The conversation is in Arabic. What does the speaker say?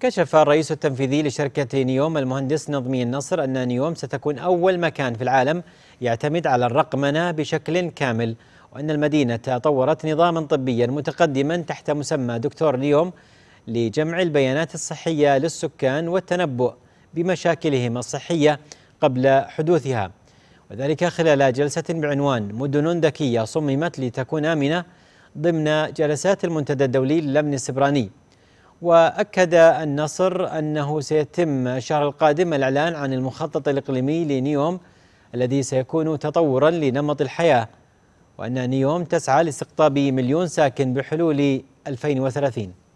كشف الرئيس التنفيذي لشركة نيوم المهندس نظمي النصر أن نيوم ستكون أول مكان في العالم يعتمد على الرقمنة بشكل كامل وأن المدينة طورت نظاما طبيا متقدما تحت مسمى دكتور نيوم لجمع البيانات الصحية للسكان والتنبؤ بمشاكلهم الصحية قبل حدوثها وذلك خلال جلسة بعنوان مدن ذكية صممت لتكون آمنة ضمن جلسات المنتدى الدولي للأمن السبراني وأكد النصر أنه سيتم الشهر القادم الإعلان عن المخطط الإقليمي لنيوم الذي سيكون تطورا لنمط الحياة وأن نيوم تسعى لاستقطاب مليون ساكن بحلول 2030